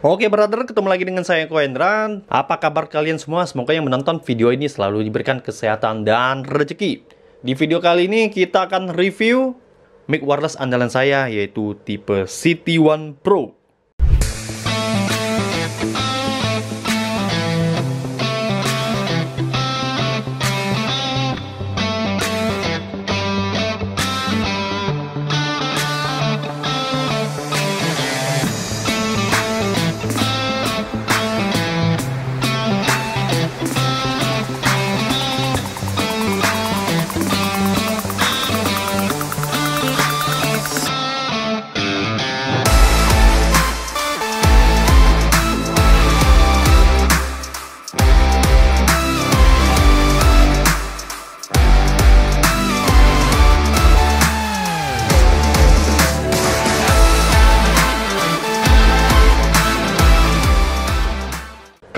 Oke brother, ketemu lagi dengan saya Koendran. Apa kabar kalian semua? Semoga yang menonton video ini selalu diberikan kesehatan dan rezeki. Di video kali ini kita akan review mic wireless andalan saya yaitu tipe City One Pro.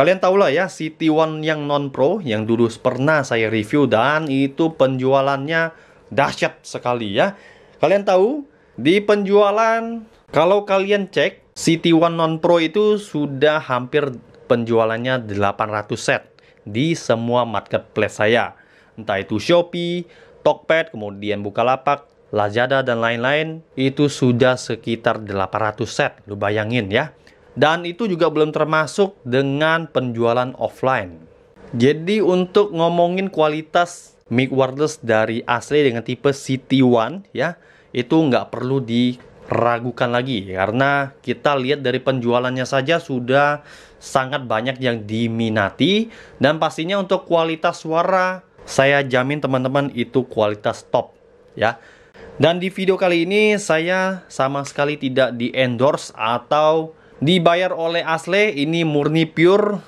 Kalian lah ya, City One yang non-pro yang dulu pernah saya review dan itu penjualannya dahsyat sekali ya. Kalian tahu, di penjualan, kalau kalian cek, City One non-pro itu sudah hampir penjualannya 800 set di semua marketplace saya. Entah itu Shopee, Tokped, kemudian Bukalapak, Lazada, dan lain-lain, itu sudah sekitar 800 set. Lu bayangin ya. Dan itu juga belum termasuk dengan penjualan offline. Jadi untuk ngomongin kualitas mic wireless dari asli dengan tipe CT1 ya, itu nggak perlu diragukan lagi karena kita lihat dari penjualannya saja sudah sangat banyak yang diminati dan pastinya untuk kualitas suara saya jamin teman-teman itu kualitas top ya. Dan di video kali ini saya sama sekali tidak di endorse atau dibayar oleh asli ini murni pure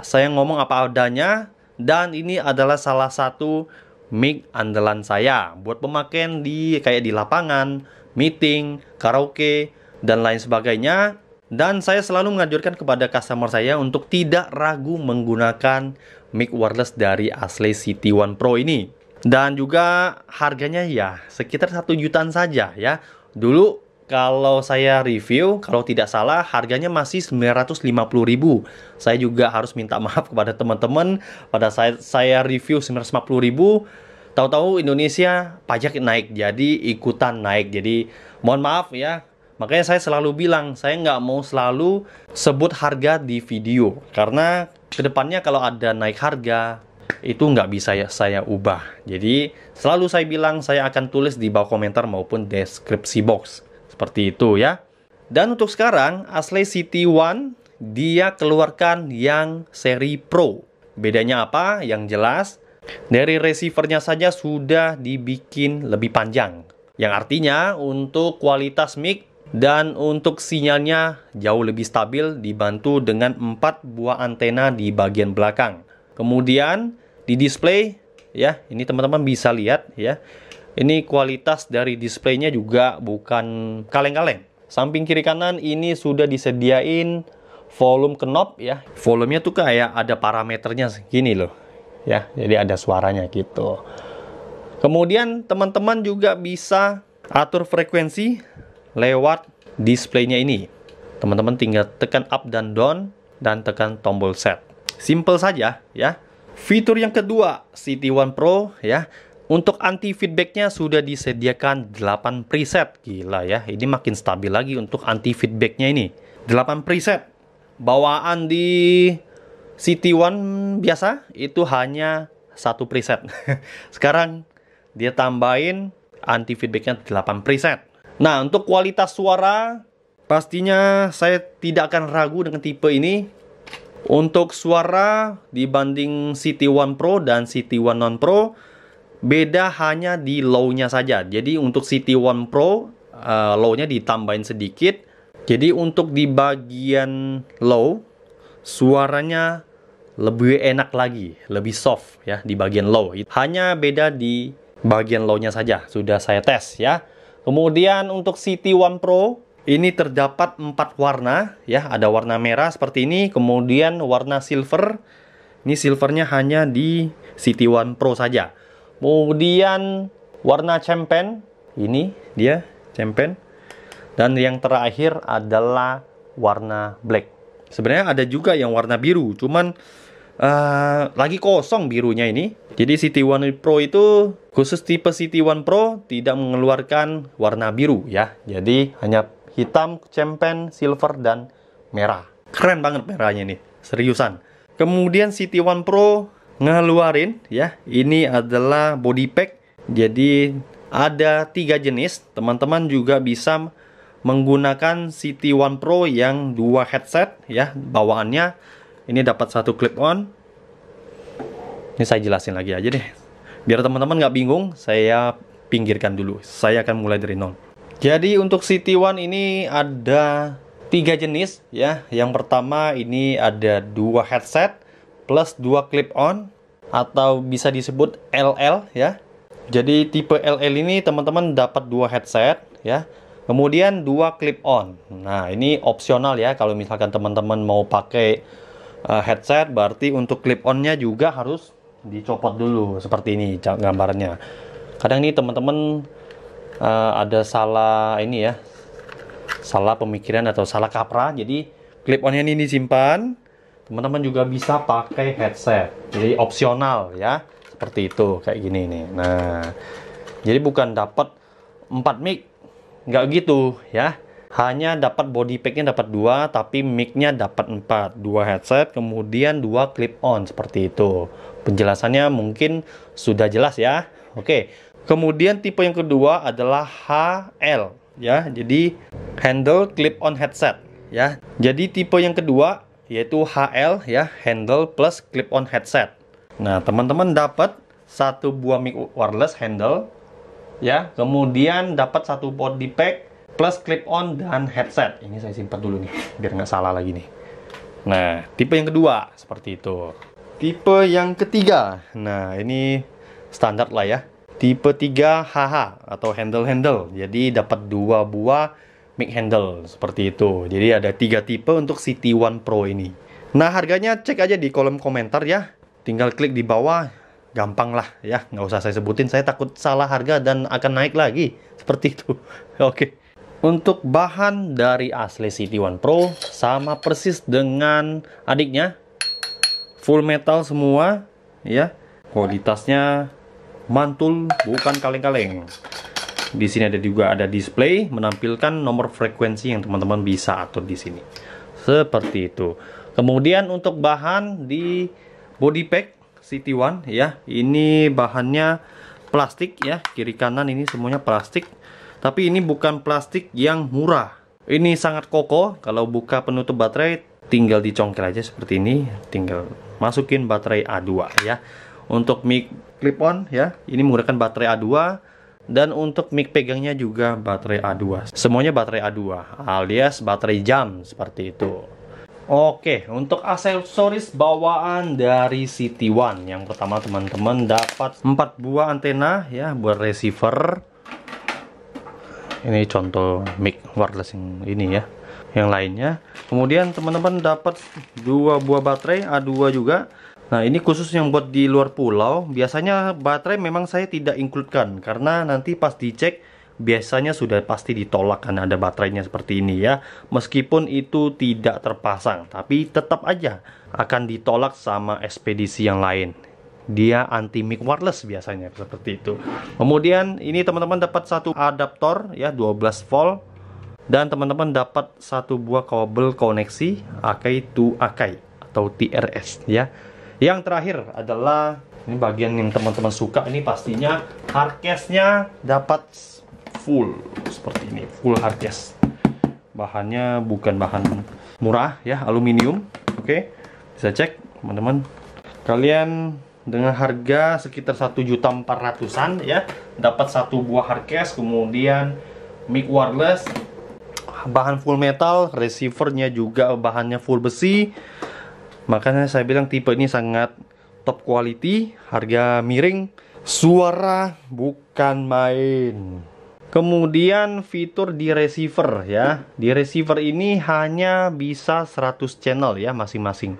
saya ngomong apa adanya dan ini adalah salah satu mic andalan saya buat pemakaian di kayak di lapangan, meeting, karaoke dan lain sebagainya dan saya selalu mengajurkan kepada customer saya untuk tidak ragu menggunakan mic wireless dari asli City One Pro ini. Dan juga harganya ya sekitar satu jutaan saja ya. Dulu kalau saya review, kalau tidak salah harganya masih 950.000. Saya juga harus minta maaf kepada teman-teman pada saya saya review 950.000, tahu-tahu Indonesia pajak naik jadi ikutan naik. Jadi mohon maaf ya. Makanya saya selalu bilang, saya nggak mau selalu sebut harga di video. Karena kedepannya kalau ada naik harga, itu nggak bisa ya saya ubah. Jadi selalu saya bilang saya akan tulis di bawah komentar maupun deskripsi box. Seperti itu ya. Dan untuk sekarang, Asley City One, dia keluarkan yang seri Pro. Bedanya apa? Yang jelas, dari receivernya saja sudah dibikin lebih panjang. Yang artinya untuk kualitas mic dan untuk sinyalnya jauh lebih stabil dibantu dengan empat buah antena di bagian belakang. Kemudian di display ya, ini teman-teman bisa lihat ya. Ini kualitas dari displaynya juga bukan kaleng-kaleng. Samping kiri kanan ini sudah disediain volume knob ya. Volumenya tuh kayak ada parameternya segini loh. Ya, jadi ada suaranya gitu. Kemudian teman-teman juga bisa atur frekuensi lewat displaynya ini. Teman-teman tinggal tekan up dan down dan tekan tombol set. Simple saja ya. Fitur yang kedua, City One Pro ya untuk anti feedbacknya sudah disediakan 8 preset. Gila ya, ini makin stabil lagi untuk anti feedbacknya ini. 8 preset. Bawaan di City 1 biasa itu hanya satu preset. Sekarang dia tambahin anti feedbacknya 8 preset. Nah, untuk kualitas suara pastinya saya tidak akan ragu dengan tipe ini. Untuk suara dibanding City 1 Pro dan City 1 Non Pro Beda hanya di low-nya saja. Jadi untuk City One Pro uh, low-nya ditambahin sedikit. Jadi untuk di bagian low suaranya lebih enak lagi, lebih soft ya di bagian low. Hanya beda di bagian low-nya saja. Sudah saya tes ya. Kemudian untuk City One Pro ini terdapat empat warna ya, ada warna merah seperti ini, kemudian warna silver. Ini silvernya hanya di City One Pro saja. Kemudian warna cempen, ini dia cempen. Dan yang terakhir adalah warna black. Sebenarnya ada juga yang warna biru, cuman uh, lagi kosong birunya ini. Jadi City One Pro itu khusus tipe City One Pro tidak mengeluarkan warna biru ya. Jadi hanya hitam, cempen, silver dan merah. Keren banget merahnya ini seriusan. Kemudian City One Pro ngeluarin ya. Ini adalah body pack. Jadi ada tiga jenis. Teman-teman juga bisa menggunakan City One Pro yang dua headset ya bawaannya. Ini dapat satu clip on. Ini saya jelasin lagi aja deh. Biar teman-teman nggak bingung, saya pinggirkan dulu. Saya akan mulai dari nol. Jadi untuk City One ini ada tiga jenis ya. Yang pertama ini ada dua headset plus dua clip on atau bisa disebut LL ya. Jadi tipe LL ini teman-teman dapat dua headset ya. Kemudian dua clip on. Nah, ini opsional ya kalau misalkan teman-teman mau pakai uh, headset berarti untuk clip on-nya juga harus dicopot dulu seperti ini gambarnya. Kadang nih teman-teman uh, ada salah ini ya. Salah pemikiran atau salah kaprah. Jadi clip on-nya ini disimpan, teman-teman juga bisa pakai headset jadi opsional ya seperti itu kayak gini nih nah jadi bukan dapat 4 mic nggak gitu ya hanya dapat body packnya dapat dua tapi micnya dapat empat dua headset kemudian dua clip on seperti itu penjelasannya mungkin sudah jelas ya oke kemudian tipe yang kedua adalah HL ya jadi handle clip on headset ya jadi tipe yang kedua yaitu HL ya, handle plus clip-on headset. Nah, teman-teman dapat satu buah mic wireless handle ya, kemudian dapat satu body pack plus clip-on dan headset. Ini saya simpan dulu nih, biar nggak salah lagi nih. Nah, tipe yang kedua seperti itu. Tipe yang ketiga, nah ini standar lah ya. Tipe 3 HH atau handle-handle. Jadi dapat dua buah mic handle seperti itu. Jadi ada tiga tipe untuk City One Pro ini. Nah harganya cek aja di kolom komentar ya. Tinggal klik di bawah, gampang lah ya. Nggak usah saya sebutin, saya takut salah harga dan akan naik lagi. Seperti itu. Oke. Untuk bahan dari asli City One Pro sama persis dengan adiknya. Full metal semua ya. Kualitasnya mantul bukan kaleng-kaleng. Di sini ada juga ada display menampilkan nomor frekuensi yang teman-teman bisa atur di sini. Seperti itu. Kemudian untuk bahan di body pack city one ya, ini bahannya plastik ya, kiri kanan ini semuanya plastik. Tapi ini bukan plastik yang murah. Ini sangat kokoh, kalau buka penutup baterai tinggal dicongkel aja seperti ini, tinggal masukin baterai A2 ya. Untuk mic clip on ya, ini menggunakan baterai A2 dan untuk mic pegangnya juga baterai A2 semuanya baterai A2 alias baterai jam seperti itu Oke, untuk aksesoris bawaan dari City One yang pertama teman-teman dapat 4 buah antena ya buat receiver. Ini contoh mic wireless yang ini ya. Yang lainnya. Kemudian teman-teman dapat dua buah baterai A2 juga Nah ini khusus yang buat di luar pulau Biasanya baterai memang saya tidak includekan Karena nanti pas dicek Biasanya sudah pasti ditolak karena ada baterainya seperti ini ya Meskipun itu tidak terpasang Tapi tetap aja akan ditolak sama ekspedisi yang lain dia anti mic wireless biasanya seperti itu. Kemudian ini teman-teman dapat satu adaptor ya 12 volt dan teman-teman dapat satu buah kabel koneksi Akai to Akai atau TRS ya. Yang terakhir adalah ini bagian yang teman-teman suka ini pastinya hardcase-nya dapat full seperti ini, full hardcase. Bahannya bukan bahan murah ya, aluminium. Oke. Bisa cek teman-teman. Kalian dengan harga sekitar juta 1.400-an ya, dapat satu buah hardcase kemudian mic wireless bahan full metal, receivernya juga bahannya full besi Makanya saya bilang tipe ini sangat top quality, harga miring, suara bukan main. Kemudian fitur di receiver ya. Di receiver ini hanya bisa 100 channel ya masing-masing.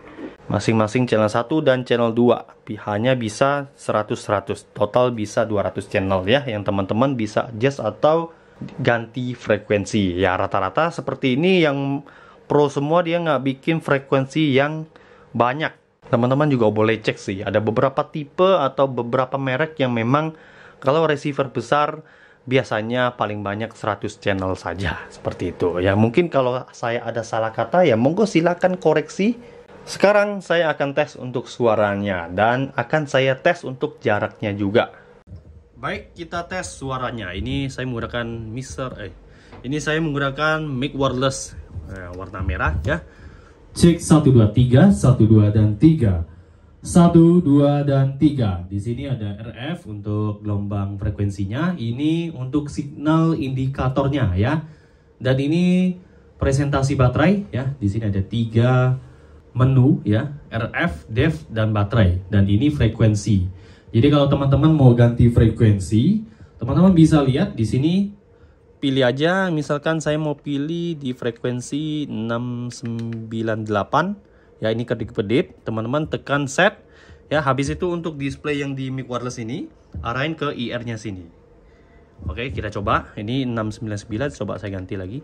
Masing-masing channel 1 dan channel 2 hanya bisa 100-100. Total bisa 200 channel ya yang teman-teman bisa adjust atau ganti frekuensi. Ya rata-rata seperti ini yang pro semua dia nggak bikin frekuensi yang banyak. Teman-teman juga boleh cek sih, ada beberapa tipe atau beberapa merek yang memang kalau receiver besar biasanya paling banyak 100 channel saja seperti itu. Ya mungkin kalau saya ada salah kata ya monggo silakan koreksi. Sekarang saya akan tes untuk suaranya dan akan saya tes untuk jaraknya juga. Baik, kita tes suaranya. Ini saya menggunakan mixer eh ini saya menggunakan mic wireless eh, warna merah ya. Cek 1, 2, 3, 1, 2, dan 3. 1, 2, dan 3. Di sini ada RF untuk gelombang frekuensinya. Ini untuk signal indikatornya ya. Dan ini presentasi baterai ya. Di sini ada tiga menu ya. RF, DEV, dan baterai. Dan ini frekuensi. Jadi kalau teman-teman mau ganti frekuensi, teman-teman bisa lihat di sini pilih aja misalkan saya mau pilih di frekuensi 698 ya ini kedip-kedip teman-teman tekan set ya habis itu untuk display yang di mic wireless ini arahin ke IR nya sini oke kita coba ini 699 coba saya ganti lagi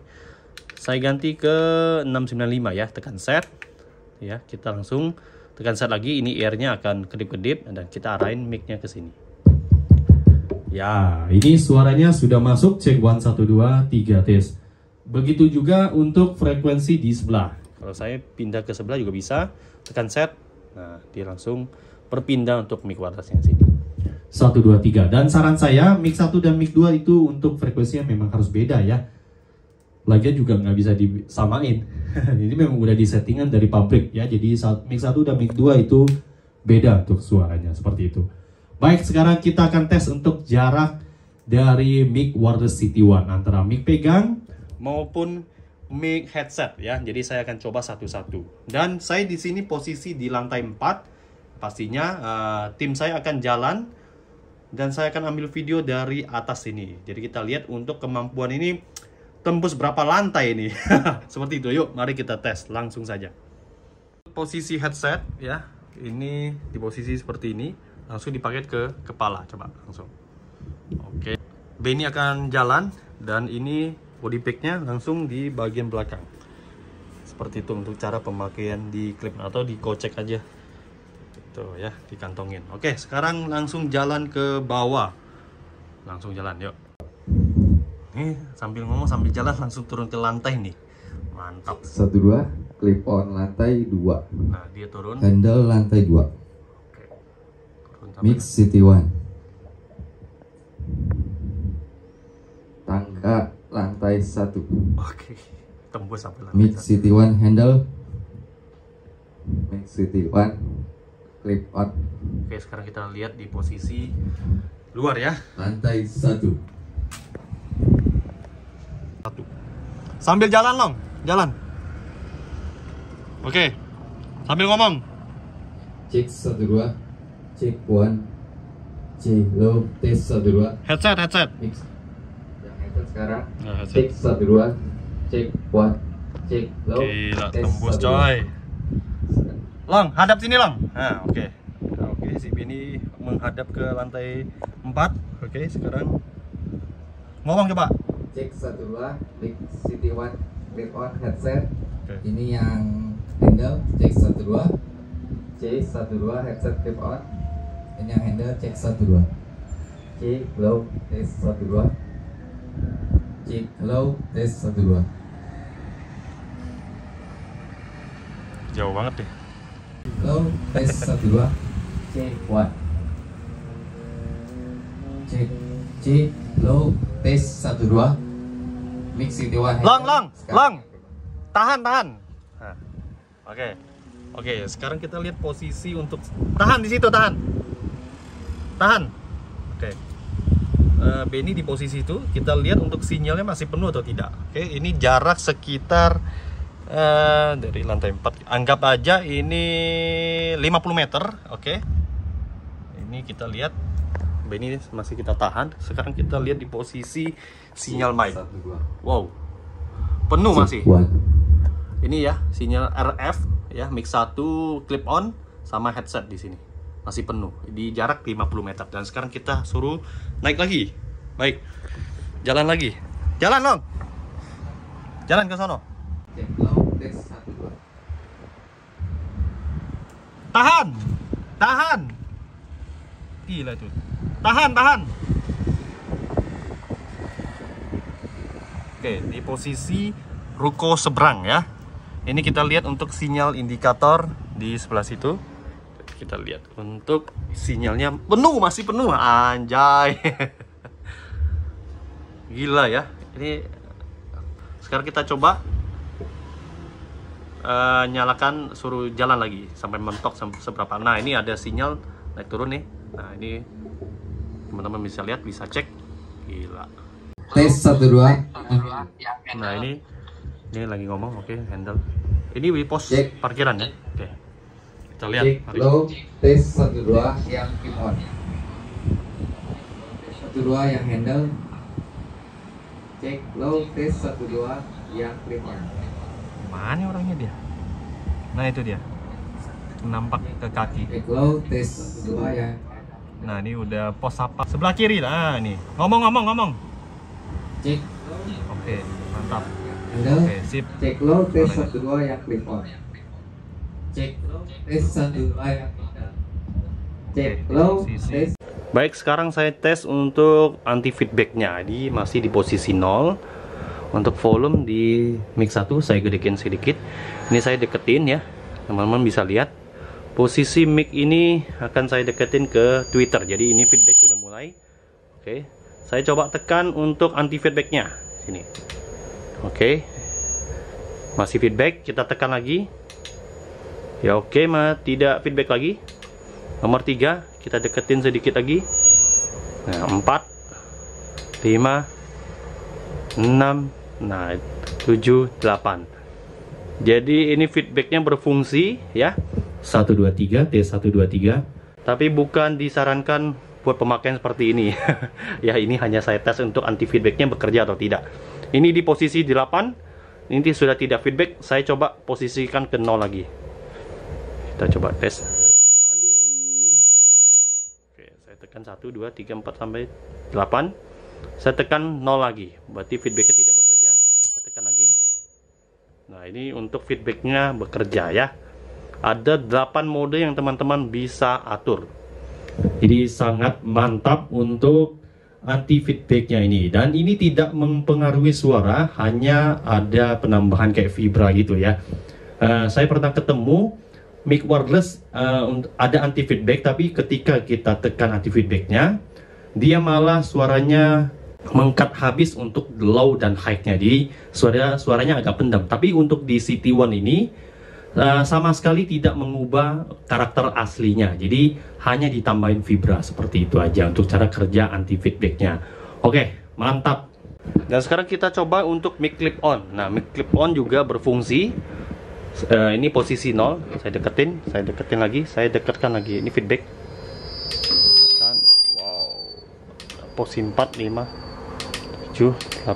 saya ganti ke 695 ya tekan set ya kita langsung tekan set lagi ini IR nya akan kedip-kedip dan kita arahin mic nya ke sini Ya, ini suaranya sudah masuk cek 1 1 2 3 tes. Begitu juga untuk frekuensi di sebelah. Kalau saya pindah ke sebelah juga bisa, tekan set. Nah, dia langsung berpindah untuk mic wireless yang sini. 1 2 3. Dan saran saya mic 1 dan mic 2 itu untuk frekuensinya memang harus beda ya. Lagian juga nggak bisa disamain. ini memang udah disettingan dari pabrik ya. Jadi mic 1 dan mic 2 itu beda untuk suaranya seperti itu. Baik, sekarang kita akan tes untuk jarak dari mic wireless City One antara mic pegang maupun mic headset ya. Jadi saya akan coba satu-satu. Dan saya di sini posisi di lantai 4. Pastinya uh, tim saya akan jalan dan saya akan ambil video dari atas ini. Jadi kita lihat untuk kemampuan ini tembus berapa lantai ini. Seperti itu. Yuk, mari kita tes langsung saja. Posisi headset ya. Ini di posisi seperti ini langsung dipakai ke kepala coba langsung oke B ini akan jalan dan ini body packnya langsung di bagian belakang seperti itu untuk cara pemakaian di klip atau di kocek aja Itu ya dikantongin oke sekarang langsung jalan ke bawah langsung jalan yuk ini sambil ngomong sambil jalan langsung turun ke lantai nih mantap satu dua clip on lantai dua nah dia turun handle lantai dua Mix City One. Tangga lantai satu. Oke. Tembus sampai lantai. Mix City One handle. Mix City One clip out. Oke, sekarang kita lihat di posisi luar ya. Lantai satu. Satu. Sambil jalan, Long. Jalan. Oke. Sambil ngomong. Cek satu dua cek one cek lo tes satu dua headset headset mix yang headset sekarang nah, cek satu dua cek one cek lo Gila, tes tembus satu, coy dua. long hadap sini long nah oke okay. nah, oke okay, si ini menghadap ke lantai empat oke okay, sekarang ngomong coba cek satu dua mix city one klik on headset okay. ini yang handle cek satu dua cek c dua headset clip on ini yang handle cek satu dua cek hello tes satu dua cek hello tes satu dua jauh banget deh hello tes satu dua cek what cek cek hello tes satu dua mix it one long long long tahan tahan oke oke okay, sekarang kita lihat posisi untuk tahan di situ tahan tahan oke okay. uh, eh, Benny di posisi itu kita lihat untuk sinyalnya masih penuh atau tidak oke okay. ini jarak sekitar uh, dari lantai 4 anggap aja ini 50 meter oke okay. ini kita lihat Benny masih kita tahan sekarang kita lihat di posisi sinyal mic wow penuh masih ini ya sinyal RF ya mic 1 clip on sama headset di sini masih penuh di jarak 50 meter dan sekarang kita suruh naik lagi baik jalan lagi jalan dong jalan ke sono tahan tahan gila tuh tahan tahan oke di posisi ruko seberang ya ini kita lihat untuk sinyal indikator di sebelah situ kita lihat untuk sinyalnya penuh masih penuh anjay gila ya ini sekarang kita coba uh, nyalakan suruh jalan lagi sampai mentok seberapa nah ini ada sinyal naik turun nih nah ini teman-teman bisa lihat bisa cek gila tes satu dua nah ini ini lagi ngomong oke okay, handle ini di pos parkiran ya kita lihat. Low, tes satu dua yang Kimon. Satu dua yang handle. Cek low tes satu dua yang Kimon. Mana orangnya dia? Nah itu dia. Nampak ke kaki. Cek low tes satu dua yang. Nah ini udah pos apa? Sebelah kiri lah nih. Ngomong ngomong ngomong. Cek. Oke okay, mantap. Handle. Oke okay, sip. Cek low tes satu dua yang Kimon tes satu Cek low, eh, ah, ya. tes. Baik, sekarang saya tes untuk anti feedbacknya. Jadi masih di posisi nol. Untuk volume di mix 1 saya gedekin sedikit. Ini saya deketin ya. Teman-teman bisa lihat posisi mic ini akan saya deketin ke Twitter. Jadi ini feedback sudah mulai. Oke. Saya coba tekan untuk anti feedbacknya. Sini. Oke. Masih feedback, kita tekan lagi ya oke okay, mah tidak feedback lagi nomor 3 kita deketin sedikit lagi nah 4 5 6 nah 7 8 jadi ini feedbacknya berfungsi ya 1 2 3 t 3. tapi bukan disarankan buat pemakaian seperti ini ya ini hanya saya tes untuk anti feedbacknya bekerja atau tidak ini di posisi 8 ini sudah tidak feedback saya coba posisikan ke 0 lagi kita coba tes oke saya tekan 1 2 3 4 sampai 8 saya tekan 0 lagi berarti feedbacknya tidak bekerja saya tekan lagi nah ini untuk feedbacknya bekerja ya ada 8 mode yang teman-teman bisa atur jadi sangat mantap untuk anti feedbacknya ini dan ini tidak mempengaruhi suara hanya ada penambahan kayak vibra gitu ya uh, saya pernah ketemu mic wireless uh, eh, ada anti feedback tapi ketika kita tekan anti feedbacknya dia malah suaranya mengkat habis untuk low dan high-nya jadi suara suaranya agak pendam tapi untuk di City One ini uh, sama sekali tidak mengubah karakter aslinya jadi hanya ditambahin fibra seperti itu aja untuk cara kerja anti feedbacknya oke mantap dan sekarang kita coba untuk mic clip on nah mic clip on juga berfungsi uh, ini posisi nol saya deketin saya deketin lagi saya dekatkan lagi ini feedback dan wow posisi 4 5 7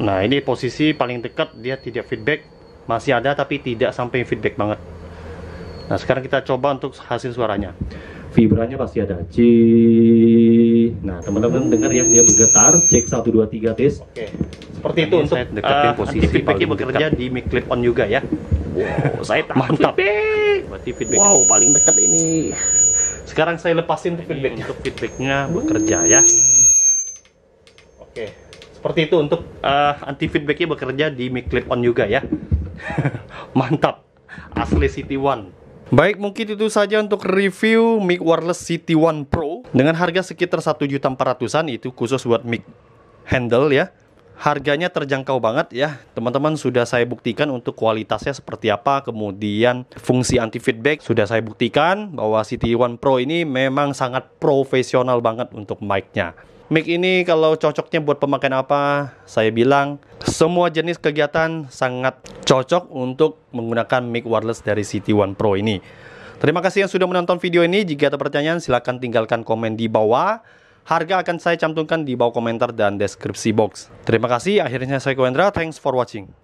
8 nah ini posisi paling dekat dia tidak feedback masih ada tapi tidak sampai feedback banget nah sekarang kita coba untuk hasil suaranya vibranya pasti ada C nah teman-teman dengar ya dia bergetar cek 1 2 3 tes oke okay seperti itu untuk deketin uh, posisi feedback bekerja di Mic Clip On juga ya. Wow, saya tahu Mantap. feedback. Berarti feedback. Wow, paling dekat ini. Sekarang saya lepasin feedback iya, untuk feedbacknya bekerja ya. Oke, seperti itu untuk uh, anti feedbacknya bekerja di Mic Clip On juga ya. Mantap. Asli City One. Baik, mungkin itu saja untuk review mic wireless City One Pro dengan harga sekitar 1.400-an itu khusus buat mic handle ya harganya terjangkau banget ya teman-teman sudah saya buktikan untuk kualitasnya seperti apa kemudian fungsi anti feedback sudah saya buktikan bahwa City 1 Pro ini memang sangat profesional banget untuk mic-nya mic ini kalau cocoknya buat pemakaian apa saya bilang semua jenis kegiatan sangat cocok untuk menggunakan mic wireless dari City 1 Pro ini Terima kasih yang sudah menonton video ini. Jika ada pertanyaan, silahkan tinggalkan komen di bawah. Harga akan saya cantumkan di bawah komentar dan deskripsi box. Terima kasih, akhirnya saya Kuendra, thanks for watching.